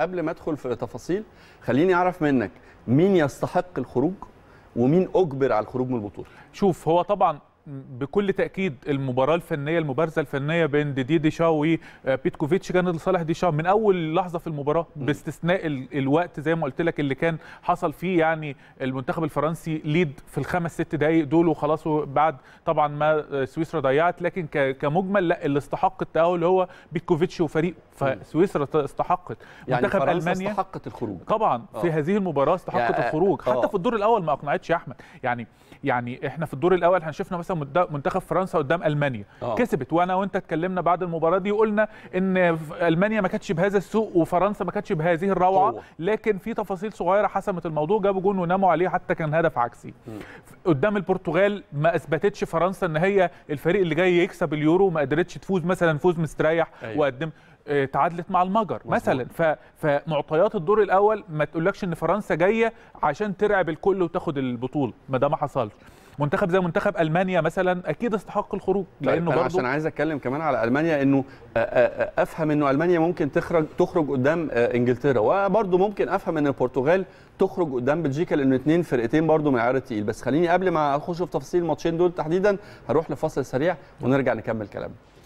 قبل ما ادخل في تفاصيل خليني اعرف منك مين يستحق الخروج ومين اجبر على الخروج من البطوله شوف هو طبعا بكل تاكيد المباراه الفنيه المبارزه الفنيه بين ديدي ديشا وبيتكوفيتش آه، كانت لصالح ديشا من اول لحظه في المباراه باستثناء الوقت زي ما قلت لك اللي كان حصل فيه يعني المنتخب الفرنسي ليد في الخمس ست دقائق دول وخلاص وبعد طبعا ما سويسرا ضيعت لكن كمجمل لا اللي استحق التاهل هو بيتكوفيتش وفريقه فسويسرا استحقت يعني منتخب المانيا استحقت الخروج طبعا أوه. في آه. هذه المباراه استحقت يعني آه، الخروج أوه. حتى آه. في الدور الاول ما اقنعتش يا احمد يعني يعني احنا في الدور الاول احنا شفنا مثلا منتخب فرنسا قدام المانيا أوه. كسبت وانا وانت اتكلمنا بعد المباراه دي وقلنا ان المانيا ما كانتش بهذا السوء وفرنسا ما كانتش بهذه الروعه أوه. لكن في تفاصيل صغيره حسمت الموضوع جابوا جون وناموا عليه حتى كان هدف عكسي قدام البرتغال ما اثبتتش فرنسا ان هي الفريق اللي جاي يكسب اليورو ما قدرتش تفوز مثلا فوز مستريح أيوة. وقدم تعادلت مع المجر مزبوط. مثلا ف... فمعطيات الدور الاول ما تقولكش ان فرنسا جايه عشان ترعب الكل وتاخد البطوله ما ده ما حصلش منتخب زي منتخب المانيا مثلا اكيد استحق الخروج طيب، لانه برضه عشان عايز اتكلم كمان على المانيا انه آه، آه، آه، افهم انه المانيا ممكن تخرج تخرج قدام انجلترا وبرضه ممكن افهم ان البرتغال تخرج قدام بلجيكا لانه اثنين فرقتين برضه من العيار بس خليني قبل ما اخش في تفاصيل الماتشين دول تحديدا هروح لفاصل سريع ونرجع نكمل كلامنا